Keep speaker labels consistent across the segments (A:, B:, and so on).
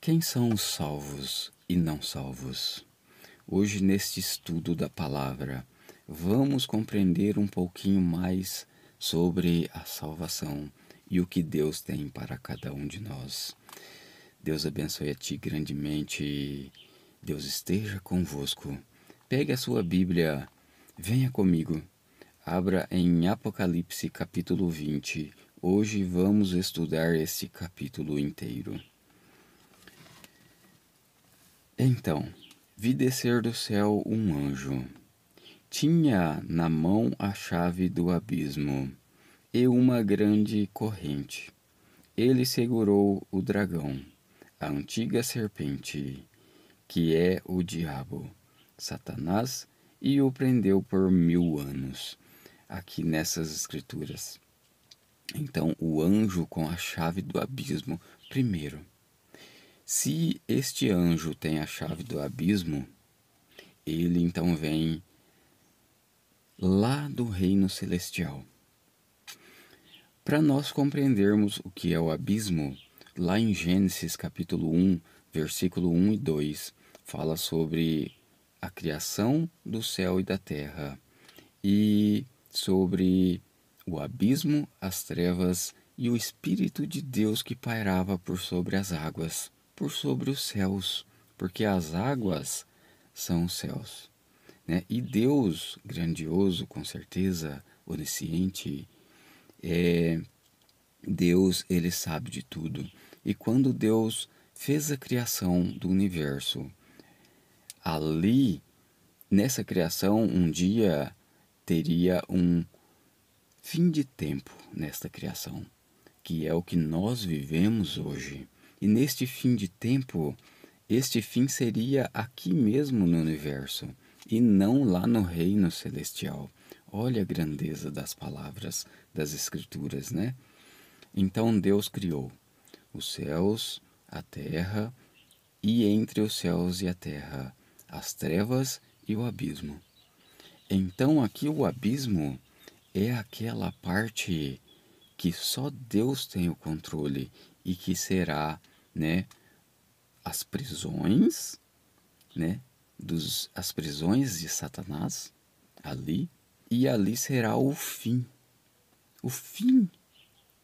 A: Quem são os salvos e não salvos? Hoje, neste estudo da palavra, vamos compreender um pouquinho mais sobre a salvação e o que Deus tem para cada um de nós. Deus abençoe a ti grandemente. Deus esteja convosco. Pegue a sua Bíblia, venha comigo. Abra em Apocalipse capítulo 20. Hoje vamos estudar este capítulo inteiro. Então, vi descer do céu um anjo. Tinha na mão a chave do abismo e uma grande corrente. Ele segurou o dragão, a antiga serpente, que é o diabo, Satanás, e o prendeu por mil anos. Aqui nessas escrituras. Então, o anjo com a chave do abismo, primeiro se este anjo tem a chave do abismo, ele então vem lá do reino celestial. Para nós compreendermos o que é o abismo, lá em Gênesis capítulo 1, versículo 1 e 2, fala sobre a criação do céu e da terra e sobre o abismo, as trevas e o Espírito de Deus que pairava por sobre as águas por sobre os céus, porque as águas são os céus. Né? E Deus, grandioso, com certeza, onisciente, é, Deus, ele sabe de tudo. E quando Deus fez a criação do universo, ali, nessa criação, um dia teria um fim de tempo nesta criação, que é o que nós vivemos hoje. E neste fim de tempo, este fim seria aqui mesmo no universo, e não lá no reino celestial. Olha a grandeza das palavras das Escrituras, né? Então Deus criou os céus, a terra, e entre os céus e a terra, as trevas e o abismo. Então aqui o abismo é aquela parte que só Deus tem o controle e que será né, as prisões, né, dos, as prisões de Satanás ali, e ali será o fim. O fim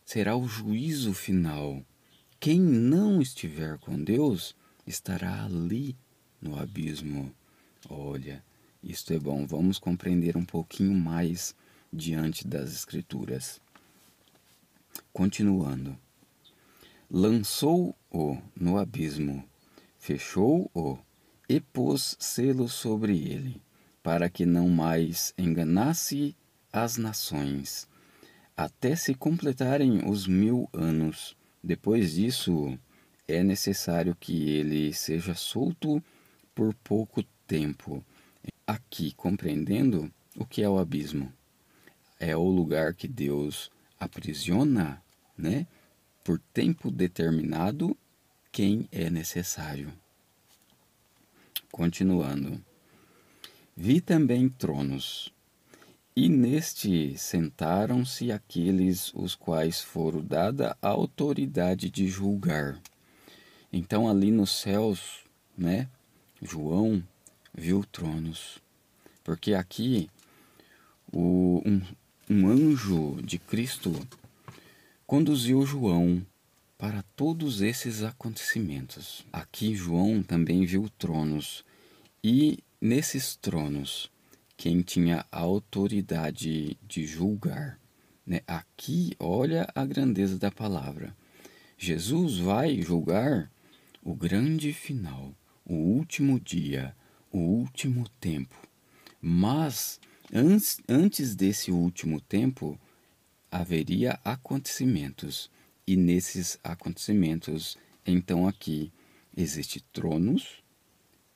A: será o juízo final. Quem não estiver com Deus estará ali no abismo. Olha, isto é bom. Vamos compreender um pouquinho mais diante das Escrituras. Continuando lançou-o no abismo, fechou-o e pôs selo sobre ele, para que não mais enganasse as nações, até se completarem os mil anos. Depois disso, é necessário que ele seja solto por pouco tempo. Aqui compreendendo o que é o abismo. É o lugar que Deus aprisiona, né? por tempo determinado quem é necessário. Continuando. Vi também tronos, e neste sentaram-se aqueles os quais foram dada a autoridade de julgar. Então ali nos céus, né, João viu tronos. Porque aqui o, um, um anjo de Cristo conduziu João para todos esses acontecimentos. Aqui João também viu tronos, e nesses tronos, quem tinha a autoridade de julgar. Né? Aqui, olha a grandeza da palavra. Jesus vai julgar o grande final, o último dia, o último tempo. Mas antes, antes desse último tempo, haveria acontecimentos, e nesses acontecimentos, então aqui existe tronos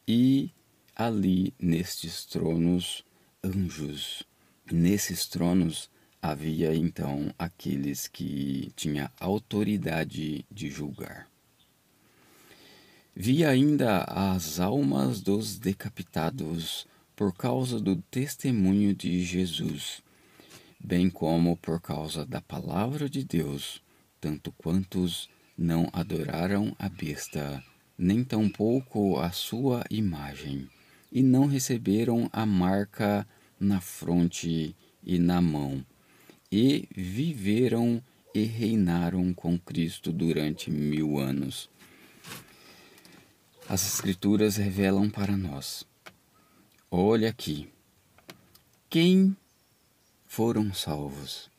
A: e ali nestes tronos anjos. Nesses tronos havia então aqueles que tinha autoridade de julgar. Vi ainda as almas dos decapitados por causa do testemunho de Jesus bem como por causa da palavra de Deus, tanto quantos não adoraram a besta, nem tampouco a sua imagem, e não receberam a marca na fronte e na mão, e viveram e reinaram com Cristo durante mil anos. As Escrituras revelam para nós: olha aqui, quem foram salvos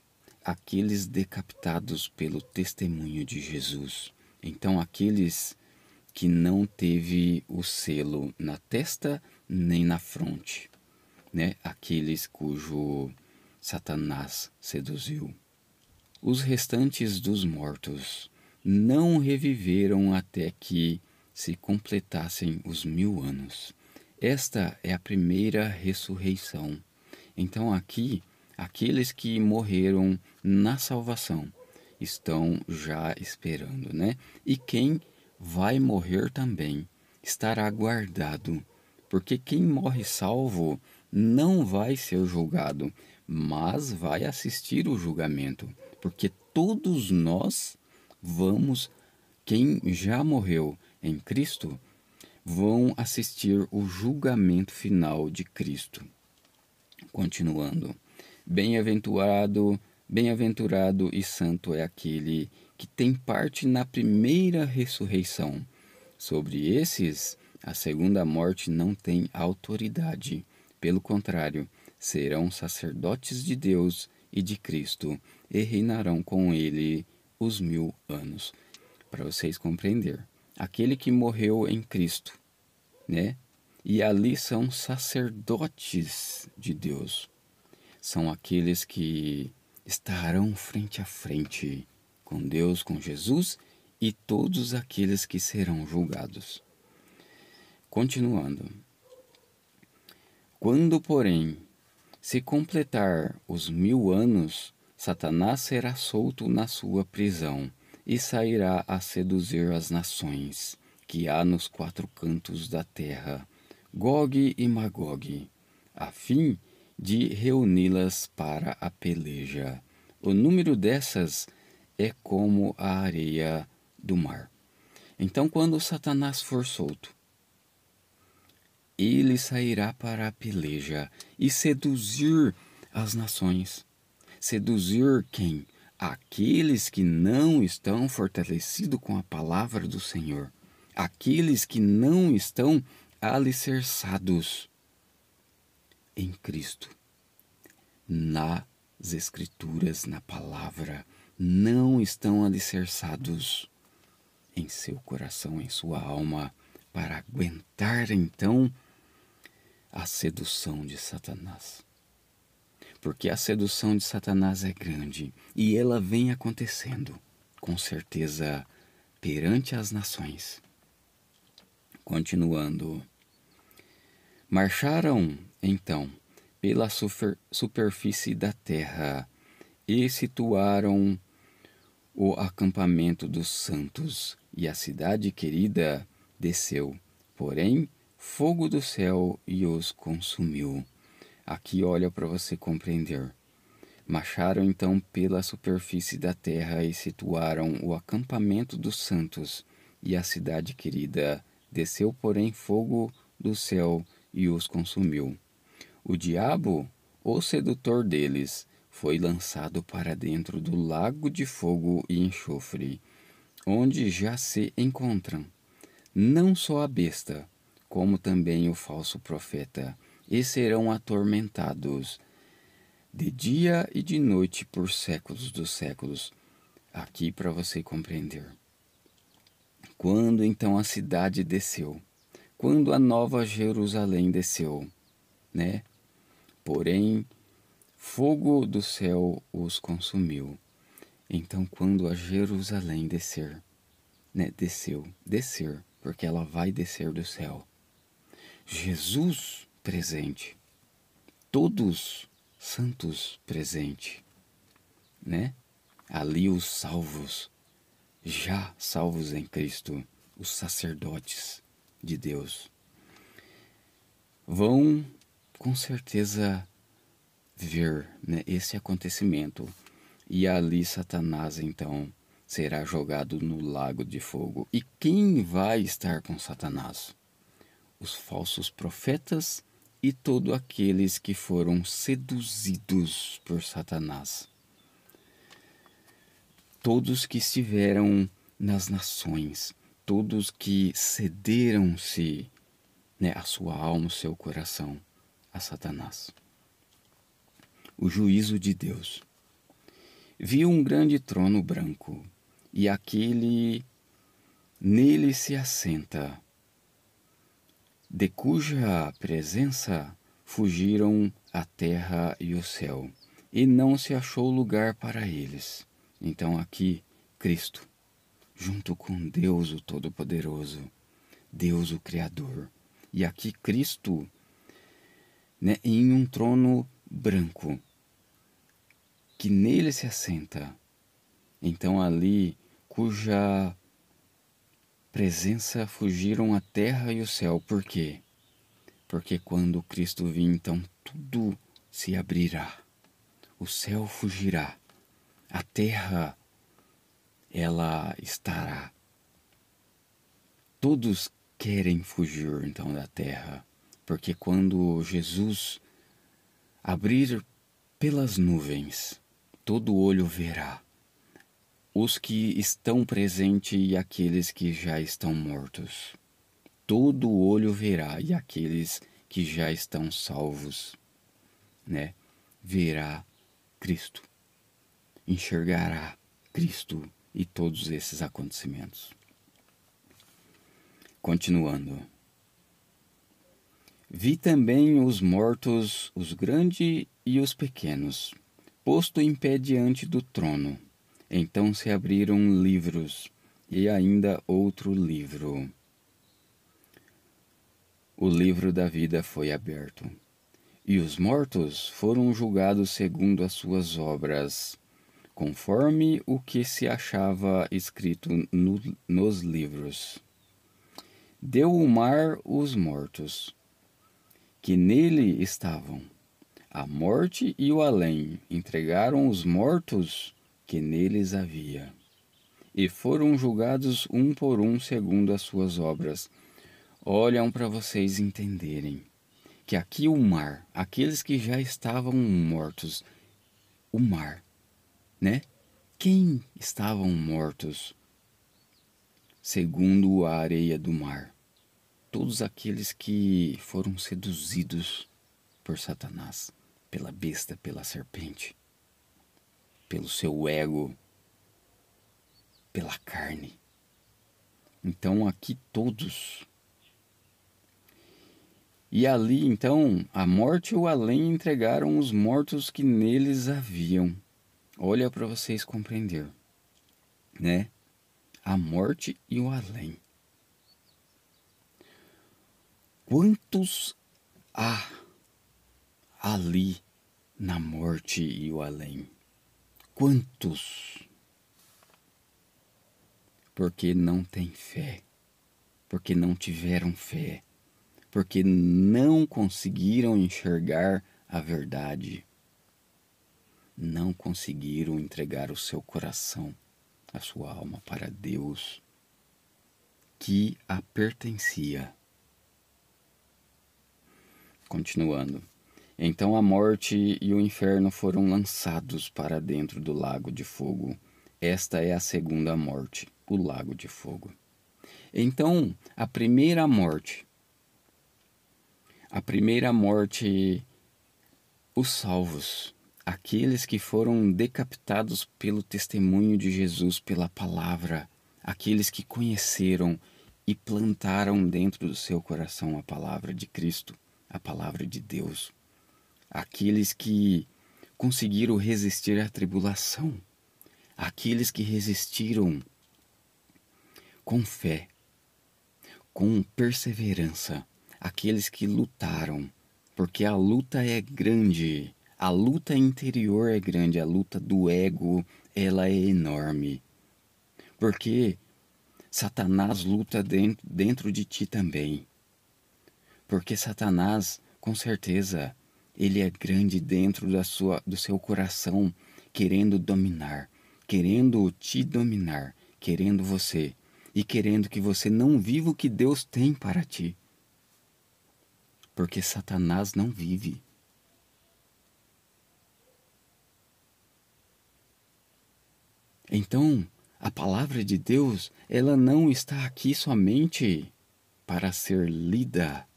A: aqueles decapitados pelo testemunho de Jesus. Então, aqueles que não teve o selo na testa nem na fronte, né? Aqueles cujo Satanás seduziu. Os restantes dos mortos não reviveram até que se completassem os mil anos. Esta é a primeira ressurreição. Então aqui aqueles que morreram na salvação estão já esperando, né? E quem vai morrer também estará guardado, porque quem morre salvo não vai ser julgado, mas vai assistir o julgamento, porque todos nós vamos, quem já morreu em Cristo, vão assistir o julgamento final de Cristo. Continuando. Bem-aventurado, bem-aventurado e santo é aquele que tem parte na primeira ressurreição. Sobre esses, a segunda morte não tem autoridade. Pelo contrário, serão sacerdotes de Deus e de Cristo e reinarão com ele os mil anos. Para vocês compreender, aquele que morreu em Cristo, né? E ali são sacerdotes de Deus são aqueles que estarão frente a frente com Deus, com Jesus e todos aqueles que serão julgados. Continuando. Quando, porém, se completar os mil anos, Satanás será solto na sua prisão e sairá a seduzir as nações que há nos quatro cantos da terra, Gog e Magog, a fim de reuni-las para a peleja. O número dessas é como a areia do mar. Então, quando Satanás for solto, ele sairá para a peleja e seduzir as nações. Seduzir quem? Aqueles que não estão fortalecidos com a palavra do Senhor, aqueles que não estão alicerçados em Cristo, nas Escrituras, na palavra, não estão alicerçados em seu coração, em sua alma, para aguentar então a sedução de Satanás. Porque a sedução de Satanás é grande e ela vem acontecendo, com certeza, perante as nações. Continuando, Marcharam, então, pela super, superfície da terra e situaram o acampamento dos santos, e a cidade querida desceu, porém, fogo do céu e os consumiu. Aqui olha para você compreender. Marcharam então pela superfície da terra e situaram o acampamento dos santos, e a cidade querida desceu, porém, fogo do céu e os consumiu. O diabo, o sedutor deles, foi lançado para dentro do lago de fogo e enxofre, onde já se encontram não só a besta, como também o falso profeta, e serão atormentados de dia e de noite por séculos dos séculos. Aqui para você compreender. Quando então a cidade desceu, quando a nova Jerusalém desceu, né? Porém, fogo do céu os consumiu. Então, quando a Jerusalém descer, né, desceu, descer, porque ela vai descer do céu. Jesus presente, todos santos presente, né? Ali os salvos, já salvos em Cristo, os sacerdotes, de Deus vão com certeza ver né, esse acontecimento. E ali Satanás então será jogado no lago de fogo. E quem vai estar com Satanás? Os falsos profetas e todos aqueles que foram seduzidos por Satanás. Todos que estiveram nas nações, todos que cederam-se né, a sua alma, o seu coração a Satanás. O juízo de Deus. Viu um grande trono branco, e aquele nele se assenta, de cuja presença fugiram a terra e o céu, e não se achou lugar para eles. Então aqui Cristo junto com Deus o Todo-Poderoso, Deus o Criador. E aqui Cristo né, em um trono branco, que nele se assenta. Então ali, cuja presença fugiram a terra e o céu. Por quê? Porque quando Cristo vir, então tudo se abrirá. O céu fugirá, a terra ela estará. Todos querem fugir então da terra, porque quando Jesus abrir pelas nuvens, todo olho verá os que estão presentes e aqueles que já estão mortos. Todo olho verá e aqueles que já estão salvos, né? Verá Cristo, enxergará Cristo e todos esses acontecimentos. Continuando. Vi também os mortos, os grandes e os pequenos, posto em pé diante do trono. Então se abriram livros, e ainda outro livro. O livro da vida foi aberto, e os mortos foram julgados segundo as suas obras conforme o que se achava escrito no, nos livros. Deu o mar os mortos, que nele estavam. A morte e o além entregaram os mortos que neles havia, e foram julgados um por um segundo as suas obras. Olham para vocês entenderem que aqui o mar, aqueles que já estavam mortos, o mar né? Quem estavam mortos? Segundo a areia do mar, todos aqueles que foram seduzidos por Satanás, pela besta, pela serpente, pelo seu ego, pela carne. Então aqui todos e ali, então, a morte ou além entregaram os mortos que neles haviam olha para vocês compreender, né? A morte e o além. Quantos há ali na morte e o além? Quantos? Porque não tem fé, porque não tiveram fé, porque não conseguiram enxergar a verdade não conseguiram entregar o seu coração, a sua alma para Deus, que a pertencia. Continuando. Então a morte e o inferno foram lançados para dentro do lago de fogo. Esta é a segunda morte, o lago de fogo. Então, a primeira morte. A primeira morte, os salvos aqueles que foram decapitados pelo testemunho de Jesus, pela palavra, aqueles que conheceram e plantaram dentro do seu coração a palavra de Cristo, a palavra de Deus, aqueles que conseguiram resistir à tribulação, aqueles que resistiram com fé, com perseverança, aqueles que lutaram, porque a luta é grande a luta interior é grande, a luta do ego, ela é enorme. Porque Satanás luta dentro, dentro de ti também. Porque Satanás, com certeza, ele é grande dentro da sua, do seu coração, querendo dominar, querendo te dominar, querendo você e querendo que você não viva o que Deus tem para ti. Porque Satanás não vive. Então, a palavra de Deus, ela não está aqui somente para ser lida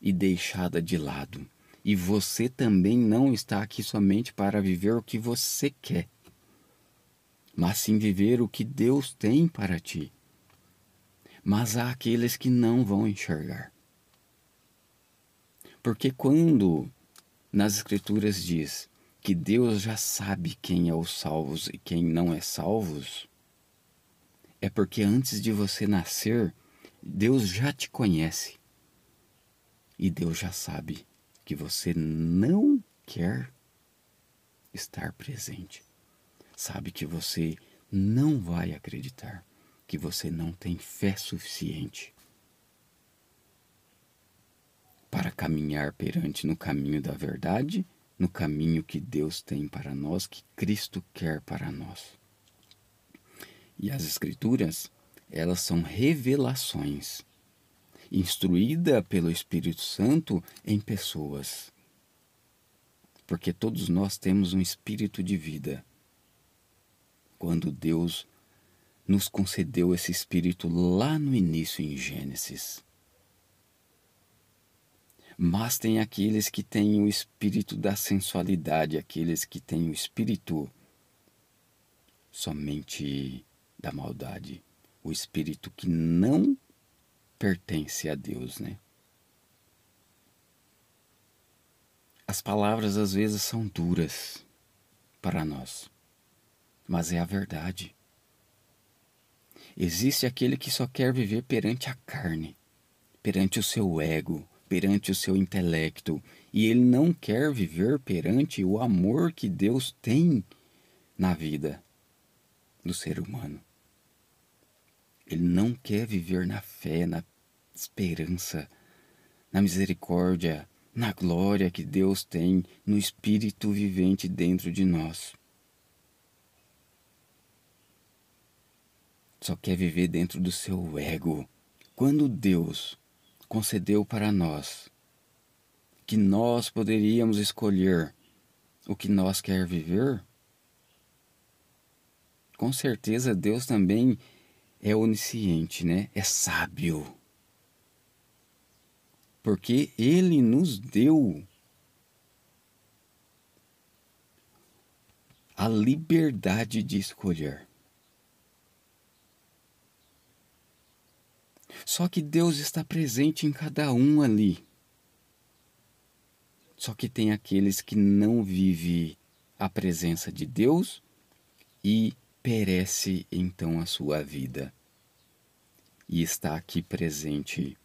A: e deixada de lado. E você também não está aqui somente para viver o que você quer, mas sim viver o que Deus tem para ti. Mas há aqueles que não vão enxergar. Porque quando nas Escrituras diz: que Deus já sabe quem é os salvos e quem não é salvos, é porque antes de você nascer, Deus já te conhece. E Deus já sabe que você não quer estar presente. Sabe que você não vai acreditar, que você não tem fé suficiente para caminhar perante no caminho da verdade no caminho que Deus tem para nós, que Cristo quer para nós. E as Escrituras, elas são revelações, instruída pelo Espírito Santo em pessoas. Porque todos nós temos um espírito de vida. Quando Deus nos concedeu esse espírito lá no início em Gênesis. Mas tem aqueles que têm o espírito da sensualidade, aqueles que têm o espírito somente da maldade, o espírito que não pertence a Deus, né? As palavras às vezes são duras para nós, mas é a verdade. Existe aquele que só quer viver perante a carne, perante o seu ego, perante o seu intelecto e ele não quer viver perante o amor que Deus tem na vida do ser humano. Ele não quer viver na fé, na esperança, na misericórdia, na glória que Deus tem no Espírito vivente dentro de nós. Só quer viver dentro do seu ego. Quando Deus concedeu para nós, que nós poderíamos escolher o que nós quer viver? Com certeza Deus também é onisciente, né? É sábio. Porque ele nos deu a liberdade de escolher. Só que Deus está presente em cada um ali. Só que tem aqueles que não vivem a presença de Deus e perece então a sua vida. E está aqui presente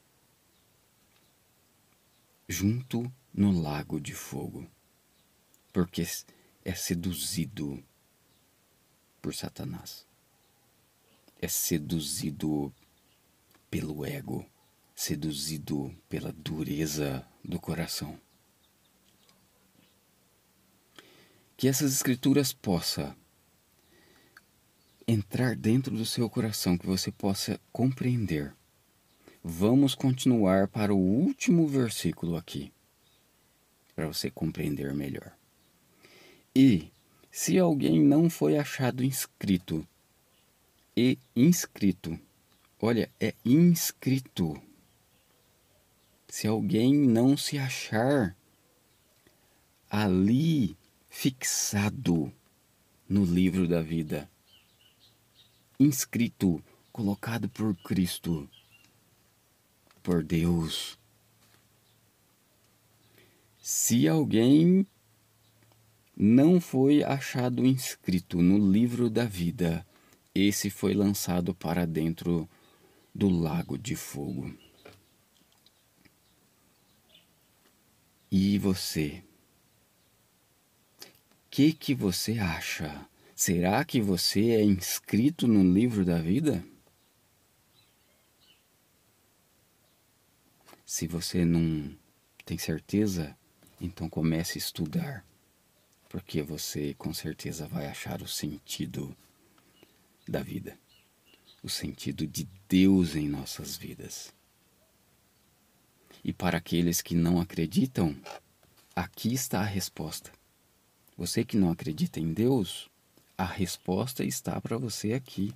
A: junto no lago de fogo, porque é seduzido por Satanás. É seduzido pelo ego, seduzido pela dureza do coração. Que essas escrituras possa entrar dentro do seu coração, que você possa compreender. Vamos continuar para o último versículo aqui, para você compreender melhor. E se alguém não foi achado inscrito e inscrito Olha, é inscrito. Se alguém não se achar ali fixado no livro da vida, inscrito, colocado por Cristo, por Deus. Se alguém não foi achado inscrito no livro da vida, esse foi lançado para dentro do Lago de Fogo. E você? Que que você acha? Será que você é inscrito no livro da vida? Se você não tem certeza, então comece a estudar, porque você com certeza vai achar o sentido da vida o sentido de Deus em nossas vidas. E para aqueles que não acreditam, aqui está a resposta. Você que não acredita em Deus, a resposta está para você aqui.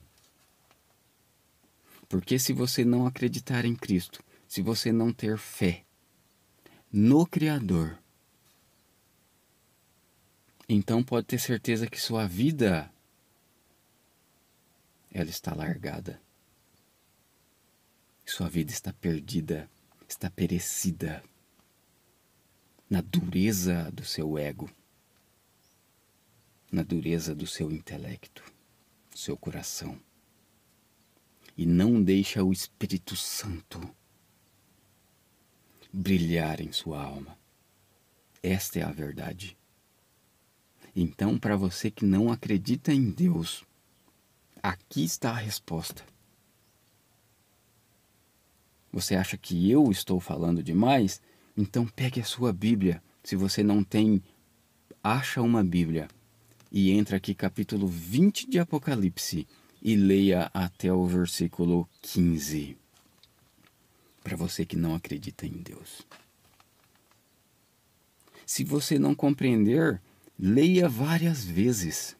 A: Porque se você não acreditar em Cristo, se você não ter fé no Criador, então pode ter certeza que sua vida ela está largada. Sua vida está perdida, está perecida na dureza do seu ego, na dureza do seu intelecto, do seu coração. E não deixa o Espírito Santo brilhar em sua alma. Esta é a verdade. Então, para você que não acredita em Deus, Aqui está a resposta. Você acha que eu estou falando demais? Então pegue a sua Bíblia. Se você não tem, acha uma Bíblia e entra aqui capítulo 20 de Apocalipse e leia até o versículo 15. Para você que não acredita em Deus. Se você não compreender, leia várias vezes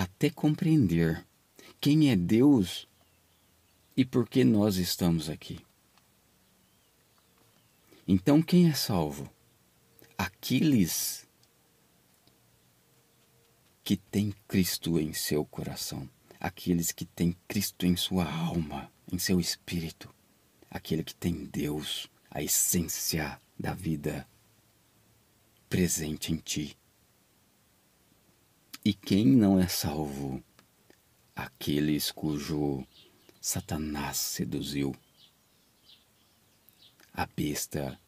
A: até compreender quem é Deus e por que nós estamos aqui. Então, quem é salvo? Aqueles que têm Cristo em seu coração, aqueles que têm Cristo em sua alma, em seu espírito, aquele que tem Deus, a essência da vida presente em ti e quem não é salvo? Aqueles cujo Satanás seduziu, a besta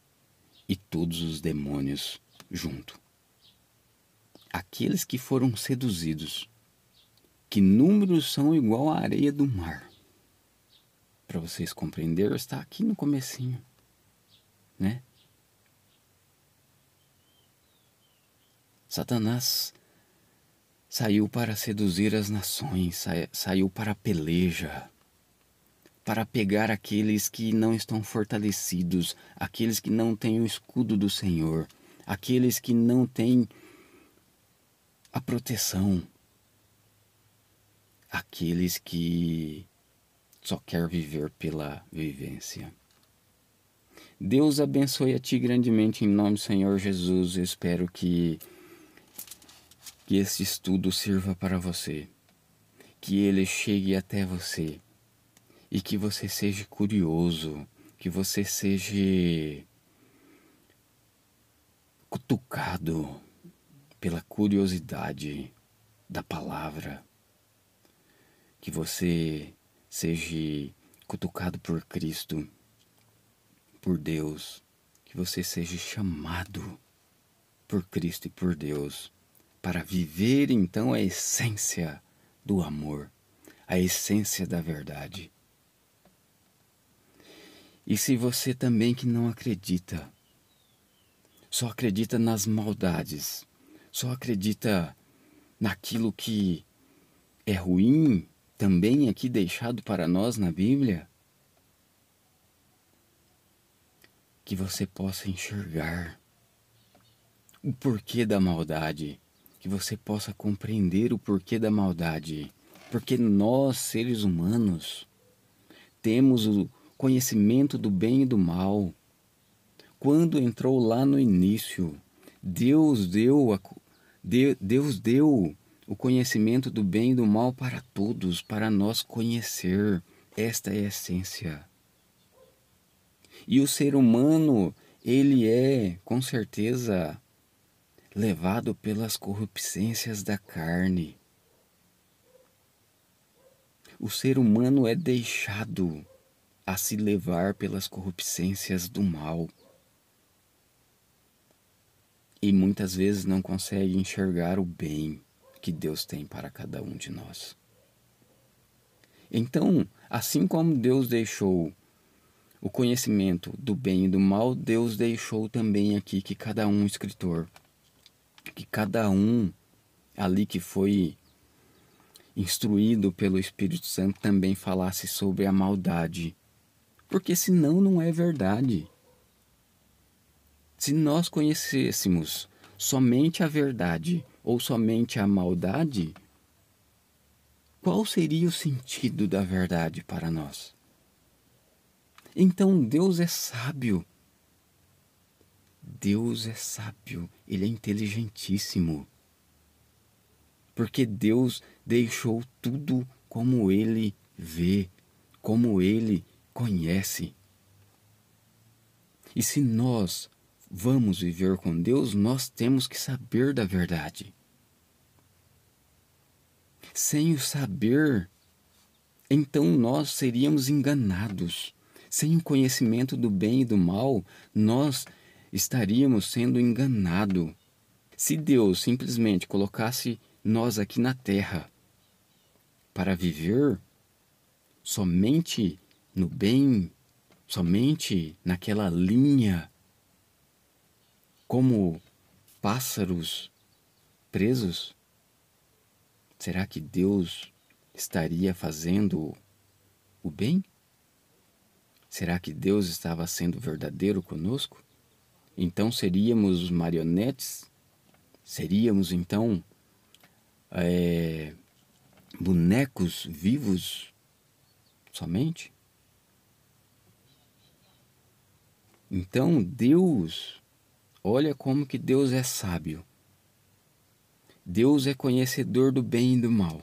A: e todos os demônios junto. Aqueles que foram seduzidos, que números são igual à areia do mar. Para vocês compreenderem, está aqui no comecinho, né? Satanás Saiu para seduzir as nações, saiu para a peleja, para pegar aqueles que não estão fortalecidos, aqueles que não têm o escudo do Senhor, aqueles que não têm a proteção, aqueles que só quer viver pela vivência. Deus abençoe a ti grandemente em nome do Senhor Jesus. Eu espero que que este estudo sirva para você, que ele chegue até você e que você seja curioso, que você seja cutucado pela curiosidade da palavra, que você seja cutucado por Cristo, por Deus, que você seja chamado por Cristo e por Deus para viver então a essência do amor, a essência da verdade. E se você também que não acredita, só acredita nas maldades, só acredita naquilo que é ruim, também aqui deixado para nós na Bíblia, que você possa enxergar o porquê da maldade, que você possa compreender o porquê da maldade. Porque nós, seres humanos, temos o conhecimento do bem e do mal. Quando entrou lá no início, Deus deu, a, Deus deu o conhecimento do bem e do mal para todos, para nós conhecer. Esta é a essência. E o ser humano, ele é, com certeza, levado pelas corrupções da carne. O ser humano é deixado a se levar pelas corrupções do mal. E muitas vezes não consegue enxergar o bem que Deus tem para cada um de nós. Então, assim como Deus deixou o conhecimento do bem e do mal, Deus deixou também aqui que cada um escritor que cada um ali que foi instruído pelo Espírito Santo também falasse sobre a maldade. Porque senão não é verdade. Se nós conhecêssemos somente a verdade ou somente a maldade, qual seria o sentido da verdade para nós? Então Deus é sábio. Deus é sábio ele é inteligentíssimo. Porque Deus deixou tudo como ele vê, como ele conhece. E se nós vamos viver com Deus, nós temos que saber da verdade. Sem o saber, então nós seríamos enganados. Sem o conhecimento do bem e do mal, nós seríamos estaríamos sendo enganados. Se Deus simplesmente colocasse nós aqui na terra para viver somente no bem, somente naquela linha, como pássaros presos, será que Deus estaria fazendo o bem? Será que Deus estava sendo verdadeiro conosco? Então seríamos marionetes? Seríamos então é, bonecos vivos somente? Então Deus, olha como que Deus é sábio. Deus é conhecedor do bem e do mal.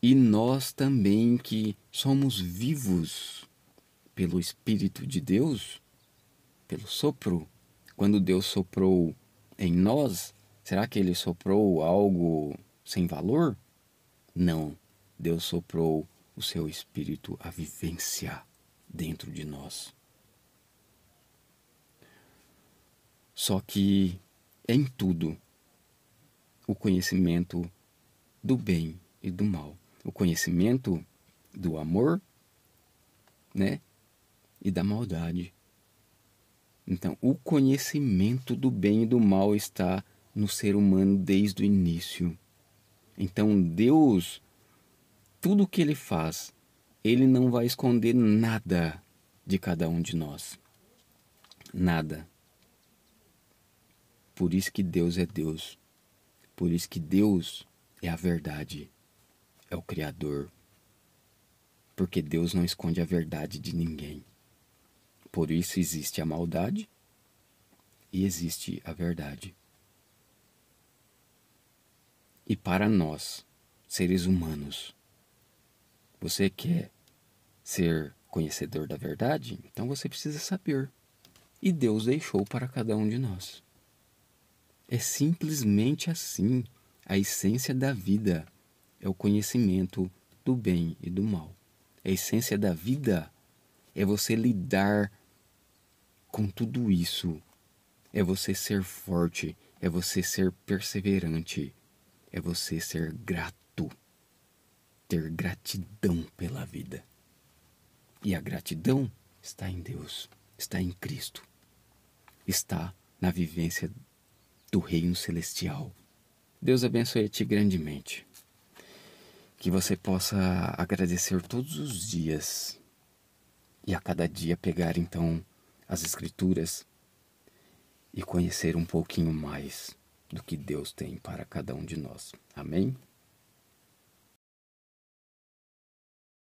A: E nós também que somos vivos pelo Espírito de Deus, pelo sopro. Quando Deus soprou em nós, será que ele soprou algo sem valor? Não. Deus soprou o seu espírito, a vivência dentro de nós. Só que em tudo o conhecimento do bem e do mal, o conhecimento do amor, né, e da maldade então, o conhecimento do bem e do mal está no ser humano desde o início. Então, Deus, tudo o que ele faz, ele não vai esconder nada de cada um de nós. Nada. Por isso que Deus é Deus. Por isso que Deus é a verdade. É o Criador. Porque Deus não esconde a verdade de ninguém. Por isso existe a maldade e existe a verdade. E para nós, seres humanos, você quer ser conhecedor da verdade? Então você precisa saber. E Deus deixou para cada um de nós. É simplesmente assim a essência da vida é o conhecimento do bem e do mal. A essência da vida é você lidar com tudo isso é você ser forte, é você ser perseverante, é você ser grato, ter gratidão pela vida. E a gratidão está em Deus, está em Cristo, está na vivência do Reino Celestial. Deus abençoe-te grandemente. Que você possa agradecer todos os dias e a cada dia pegar então as Escrituras e conhecer um pouquinho mais do que Deus tem para cada um de nós. Amém?